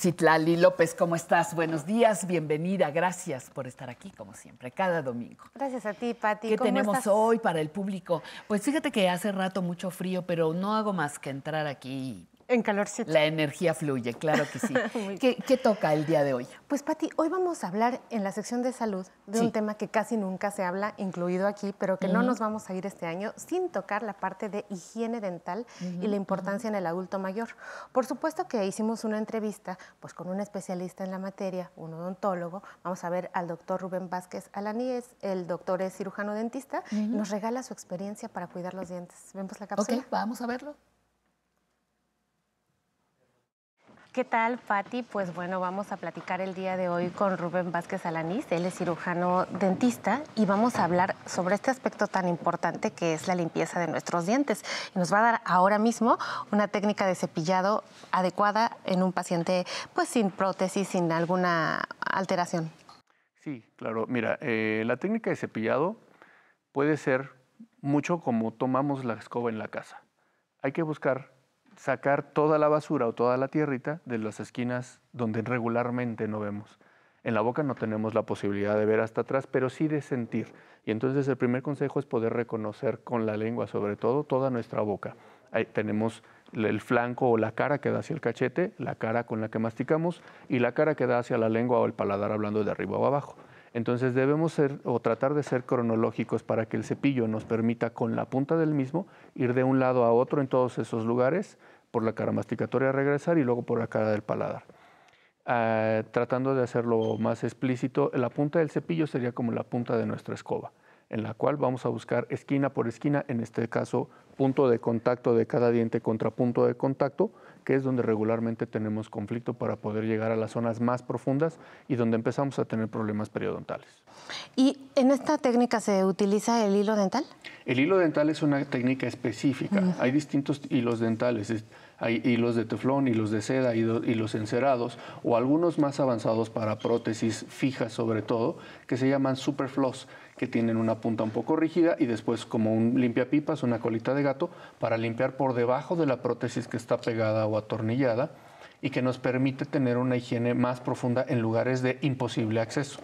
Citlali López, ¿cómo estás? Buenos días, bienvenida, gracias por estar aquí, como siempre, cada domingo. Gracias a ti, Pati. ¿Qué tenemos hoy para el público? Pues fíjate que hace rato mucho frío, pero no hago más que entrar aquí en calorcito. La energía fluye, claro que sí. ¿Qué, toca el día de hoy? Pues, Pati, hoy vamos a hablar en la sección de salud de un tema que casi nunca se habla, incluido aquí, pero que no nos vamos a ir este año sin tocar la parte de higiene dental y la importancia en el adulto mayor. Por supuesto que hicimos una entrevista pues, con un especialista en la materia, un odontólogo. Vamos a ver al doctor Rubén Vázquez Alaníes, el doctor es cirujano dentista, nos regala su experiencia para cuidar los dientes. ¿Vemos la cápsula? Ok, vamos a verlo. ¿Qué tal, Fati? Pues bueno, vamos a platicar el día de hoy con Rubén Vázquez Alanís, él es cirujano dentista y vamos a hablar sobre este aspecto tan importante que es la limpieza de nuestros dientes. Y nos va a dar ahora mismo una técnica de cepillado adecuada en un paciente pues sin prótesis, sin alguna alteración. Sí, claro. Mira, eh, la técnica de cepillado puede ser mucho como tomamos la escoba en la casa. Hay que buscar sacar toda la basura o toda la tierrita de las esquinas donde regularmente no vemos. En la boca no tenemos la posibilidad de ver hasta atrás, pero sí de sentir. Y entonces el primer consejo es poder reconocer con la lengua, sobre todo, toda nuestra boca. Ahí tenemos el flanco o la cara que da hacia el cachete, la cara con la que masticamos y la cara que da hacia la lengua o el paladar hablando de arriba o abajo. Entonces debemos ser o tratar de ser cronológicos para que el cepillo nos permita con la punta del mismo ir de un lado a otro en todos esos lugares, por la cara masticatoria regresar y luego por la cara del paladar. Ah, tratando de hacerlo más explícito, la punta del cepillo sería como la punta de nuestra escoba en la cual vamos a buscar esquina por esquina, en este caso punto de contacto de cada diente contra punto de contacto, que es donde regularmente tenemos conflicto para poder llegar a las zonas más profundas y donde empezamos a tener problemas periodontales. ¿Y en esta técnica se utiliza el hilo dental? El hilo dental es una técnica específica. Hay distintos hilos dentales hay hilos de teflón, hilos de seda, y hilos encerados o algunos más avanzados para prótesis fijas sobre todo, que se llaman superfloss, que tienen una punta un poco rígida y después como un pipas una colita de gato, para limpiar por debajo de la prótesis que está pegada o atornillada y que nos permite tener una higiene más profunda en lugares de imposible acceso.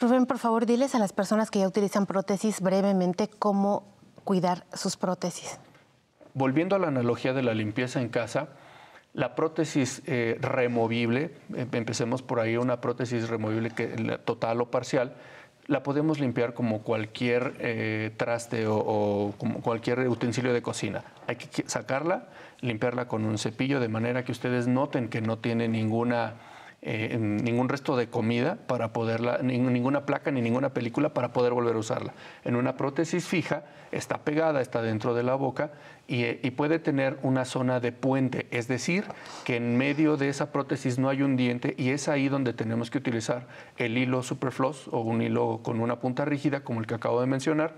Rubén, por favor, diles a las personas que ya utilizan prótesis brevemente cómo cuidar sus prótesis. Volviendo a la analogía de la limpieza en casa, la prótesis eh, removible, em, empecemos por ahí, una prótesis removible que, total o parcial, la podemos limpiar como cualquier eh, traste o, o, como cualquier utensilio de cocina. Hay que sacarla, limpiarla con un cepillo de manera que ustedes noten que no tiene ninguna eh, ningún resto de comida para poderla, ninguna placa ni ninguna película para poder volver a usarla. En una prótesis fija está pegada, está dentro de la boca y, eh, y, puede tener una zona de puente, es decir, que en medio de esa prótesis no hay un diente y es ahí donde tenemos que utilizar el hilo superfloss o un hilo con una punta rígida como el que acabo de mencionar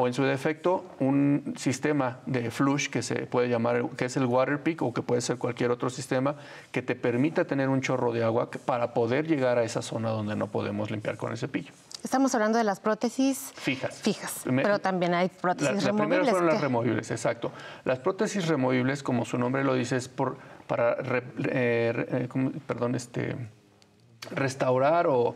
o en su defecto un sistema de flush que se puede llamar, que es el water o que puede ser cualquier otro sistema que te permita tener un chorro de agua para poder llegar a esa zona donde no podemos limpiar con el cepillo. Estamos hablando de las prótesis fijas. Fijas, pero también hay prótesis removibles. Las primeras las removibles, exacto. Las prótesis removibles, como su nombre lo dice, es para, eh, eh, perdón, este, restaurar o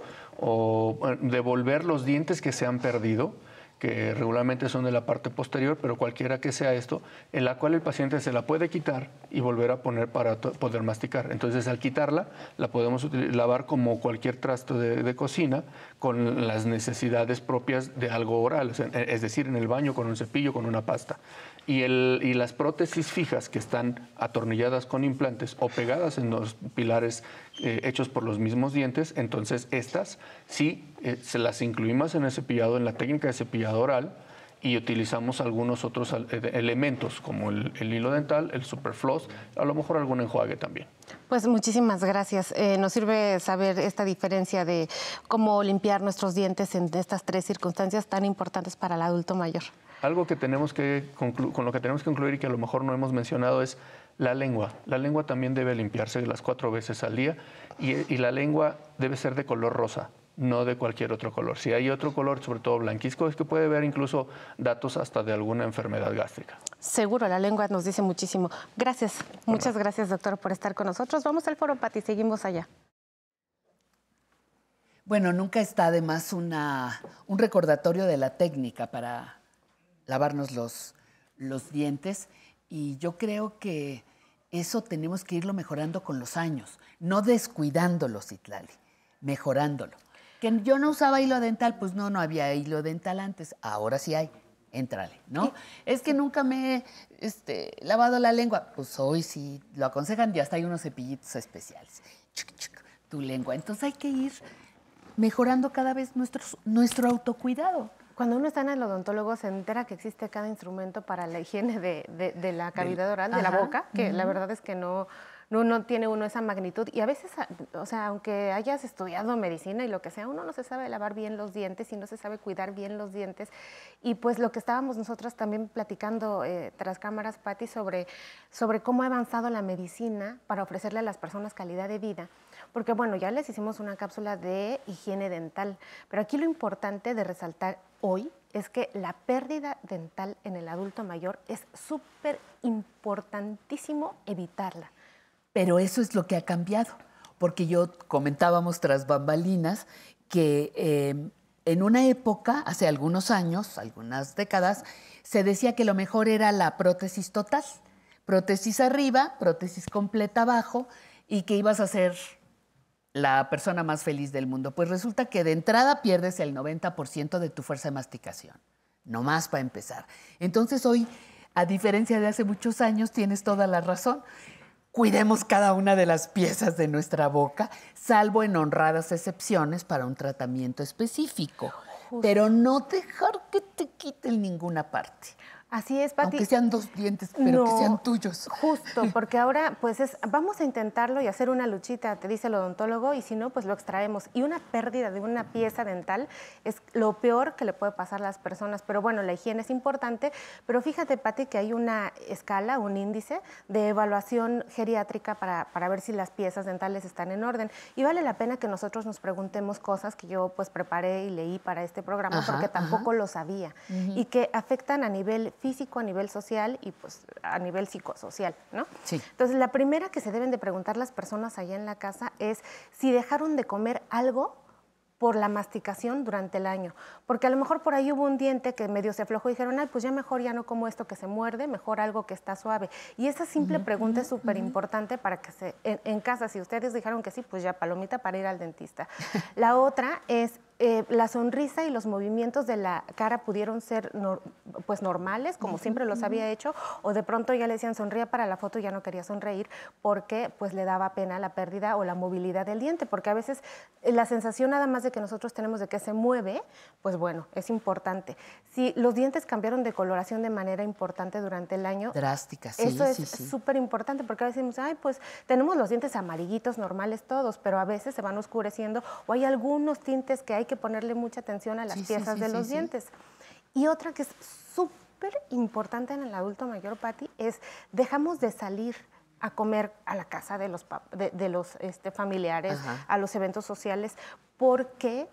devolver los dientes que se han perdido que regularmente son de la parte posterior, pero cualquiera que sea esto, en la cual el paciente se la puede quitar y volver a poner para poder masticar. Entonces, al quitarla, la podemos lavar como cualquier trasto de, cocina con las necesidades propias de algo oral, e-, es decir, en el baño, con un cepillo, con una pasta. Y, el, y las prótesis fijas que están atornilladas con implantes o pegadas en los pilares eh, hechos por los mismos dientes, entonces estas sí eh, se las incluimos en el cepillado, en la técnica de cepillado oral y utilizamos algunos otros eh, elementos como el, hilo dental, el superfloss, a lo mejor algún enjuague también. Pues muchísimas gracias. nos sirve saber esta diferencia de cómo limpiar nuestros dientes en estas tres circunstancias tan importantes para el adulto mayor. Algo que tenemos que con lo que tenemos que concluir y que a lo mejor no hemos mencionado es la lengua. La lengua también debe limpiarse las cuatro veces al día y, la lengua debe ser de color rosa, no de cualquier otro color. Si hay otro color, sobre todo blanquisco, es que puede haber incluso datos hasta de alguna enfermedad gástrica. Seguro, la lengua nos dice muchísimo. Gracias, muchas gracias doctor por estar con nosotros. Vamos al foro Pati, seguimos allá. Bueno, nunca está de más una, un recordatorio de la técnica para lavarnos los, los dientes. Y yo creo que eso tenemos que irlo mejorando con los años, no descuidándolo, Citlali, mejorándolo. Que yo no usaba hilo dental, pues no, no había hilo dental antes, ahora sí hay, entrale, ¿no? Es que nunca me he este, lavado la lengua, pues hoy sí lo aconsejan y hasta hay unos cepillitos especiales, tu lengua. Entonces hay que ir mejorando cada vez nuestro autocuidado. Cuando uno está en el odontólogo se entera que existe cada instrumento para la higiene de, de, la cavidad oral, de la boca, que la verdad es que no, no, no, tiene uno esa magnitud. Y a veces, o sea, aunque hayas estudiado medicina y lo que sea, uno no se sabe lavar bien los dientes y no se sabe cuidar bien los dientes. Y pues lo que estábamos nosotras también platicando eh, tras cámaras, Patti, sobre, sobre cómo ha avanzado la medicina para ofrecerle a las personas calidad de vida. Porque bueno, ya les hicimos una cápsula de higiene dental, pero aquí lo importante de resaltar hoy es que la pérdida dental en el adulto mayor es súper importantísimo evitarla. Pero eso es lo que ha cambiado, porque yo comentábamos tras bambalinas que em, en una época, hace algunos años, algunas décadas, se decía que lo mejor era la prótesis total, prótesis arriba, prótesis completa abajo, y que ibas a hacer la persona más feliz del mundo? Pues resulta que de entrada pierdes el 90% de tu fuerza de masticación, nomás para empezar. Entonces hoy, a diferencia de hace muchos años, tienes toda la razón. Cuidemos cada una de las piezas de nuestra boca, salvo en honradas excepciones para un tratamiento específico. Pero no dejar que te quiten ninguna parte. Así es, Pati. Aunque sean dos dientes, pero que sean tuyos. Justo, porque ahora pues es, vamos a intentarlo y hacer una luchita, te dice el odontólogo, y si no, pues lo extraemos. Y una pérdida de una pieza dental es lo peor que le puede pasar a las personas. Pero bueno, la higiene es importante. Pero fíjate, Pati, que hay una escala, un índice de evaluación geriátrica para, para ver si las piezas dentales están en orden. Y vale la pena que nosotros nos preguntemos cosas que yo pues preparé y leí para este programa, porque tampoco lo sabía, y que afectan a nivel físico, a nivel social y pues a nivel psicosocial, ¿no? Sí. Entonces, la primera que se deben de preguntar las personas allá en la casa es si dejaron de comer algo por la masticación durante el año. Porque a lo mejor por ahí hubo un diente que medio se aflojó y dijeron, ay, pues ya mejor ya no como esto que se muerde, mejor algo que está suave. Y esa simple pregunta es súper importante para que se, en, en, casa, si ustedes dijeron que sí, pues ya palomita para ir al dentista. la otra es eh, la sonrisa y los movimientos de la cara pudieron ser pues normales, como siempre los había hecho, o de pronto ya le decían sonría para la foto y ya no quería sonreír porque pues le daba pena la pérdida o la movilidad del diente, porque a veces eh, la sensación nada más de que nosotros tenemos de que se mueve, pues bueno, es importante. Si los dientes cambiaron de coloración de manera importante durante el año, drástica, eso es súper importante porque a veces decimos, ay, pues tenemos los dientes amarillitos normales todos, pero a veces se van oscureciendo o hay algunos tintes que hay hay que ponerle mucha atención a las piezas de los dientes. Y otra que es súper importante en el adulto mayor, Patti, es dejamos de salir a comer a la casa de los, de, los este, familiares, a los eventos sociales, porque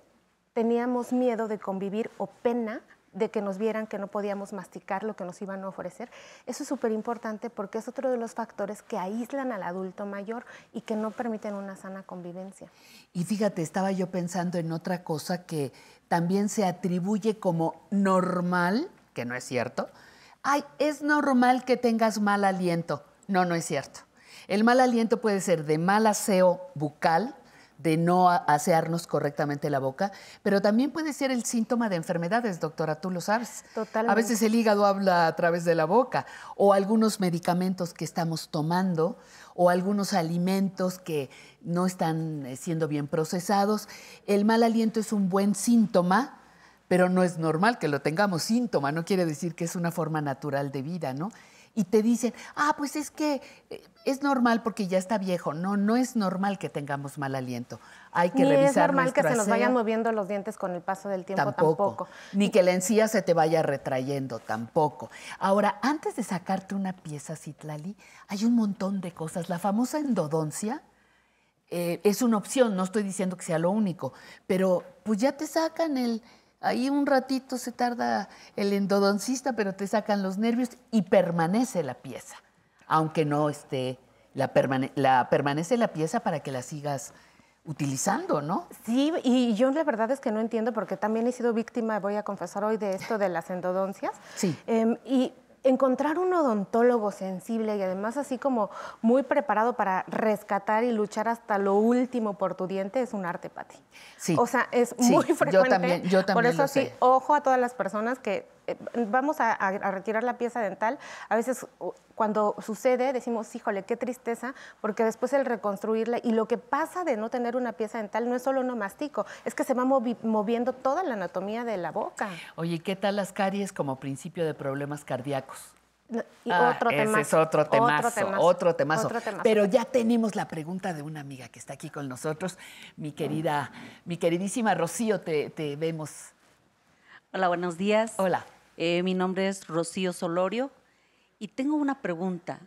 teníamos miedo de convivir o pena de que nos vieran que no podíamos masticar lo que nos iban a ofrecer. Eso es súper importante porque es otro de los factores que aíslan al adulto mayor y que no permiten una sana convivencia. Y fíjate, estaba yo pensando en otra cosa que también se atribuye como normal, que no es cierto. Ay, es normal que tengas mal aliento. No, no es cierto. El mal aliento puede ser de mal aseo bucal, de no asearnos correctamente la boca, pero también puede ser el síntoma de enfermedades, doctora, tú lo sabes. A veces el hígado habla a través de la boca, o algunos medicamentos que estamos tomando, o algunos alimentos que no están eh, siendo bien procesados. El mal aliento es un buen síntoma, pero no es normal que lo tengamos síntoma, no quiere decir que es una forma natural de vida, ¿no? y te dicen, ah, pues es que eh, es normal porque ya está viejo. No, no es normal que tengamos mal aliento. Hay que Ni revisar Es normal que se nos vayan moviendo los dientes con el paso del tiempo tampoco. Ni que la encía se te vaya retrayendo tampoco. Ahora, antes de sacarte una pieza, Citlali, hay un montón de cosas. La famosa endodoncia. Eh, es una opción, no estoy diciendo que sea lo único, pero pues ya te sacan el, Ahí un ratito se tarda el endodoncista, pero te sacan los nervios y permanece la pieza, aunque no esté, la, la permanece la pieza para que la sigas utilizando, ¿no? Sí, y yo la verdad es que no entiendo porque también he sido víctima, voy a confesar hoy, de esto de las endodoncias. Sí. Em, y encontrar un odontólogo sensible y además así como muy preparado para rescatar y luchar hasta lo último por tu diente es un arte, Pati. Sí. O sea, es muy frecuente. Yo también, yo también Por eso sí, ojo a todas las personas que eh, vamos a, retirar la pieza dental, a veces cuando sucede decimos, híjole, qué tristeza, porque después el reconstruirla y lo que pasa de no tener una pieza dental no es solo no mastico, es que se va moviendo toda la anatomía de la boca. Oye, ¿qué tal las caries como principio de problemas cardíacos? Y ah, otro tema ese es otro temazo, otro temazo, Pero ya tenemos la pregunta de una amiga que está aquí con nosotros. Mi querida, mi queridísima Rocío, te, te vemos Hola, buenos días. Hola. Eh, mi nombre es Rocío Solorio y tengo una pregunta.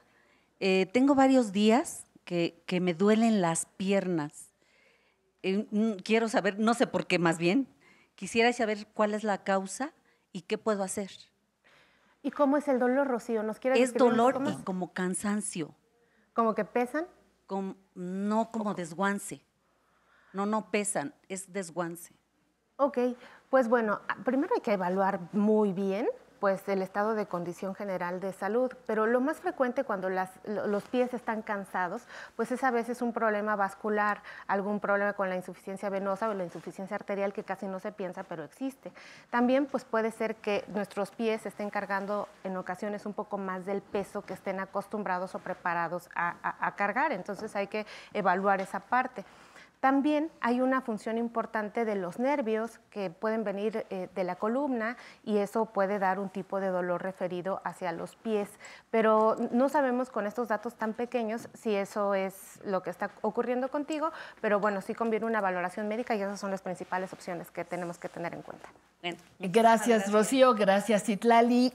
Eh, tengo varios días que, me duelen las piernas. Eh, mm, quiero saber, no sé por qué más bien, quisiera saber cuál es la causa y qué puedo hacer. ¿Y cómo es el dolor, Rocío? ¿Nos quieres Es dolor y como cansancio. ¿Como que pesan? no como desguance. No, no pesan, es desguance. Ok, pues bueno, primero hay que evaluar muy bien pues el estado de condición general de salud, pero lo más frecuente cuando los pies están cansados, pues es a veces un problema vascular, algún problema con la insuficiencia venosa o la insuficiencia arterial que casi no se piensa, pero existe. También pues puede ser que nuestros pies estén cargando en ocasiones un poco más del peso que estén acostumbrados o preparados a cargar, entonces hay que evaluar esa parte. También hay una función importante de los nervios que pueden venir eh, de la columna y eso puede dar un tipo de dolor referido hacia los pies, pero no sabemos con estos datos tan pequeños si eso es lo que está ocurriendo contigo, pero bueno, sí conviene una valoración médica y esas son las principales opciones que tenemos que tener en cuenta. Gracias, gracias, Rocío, gracias Itlali.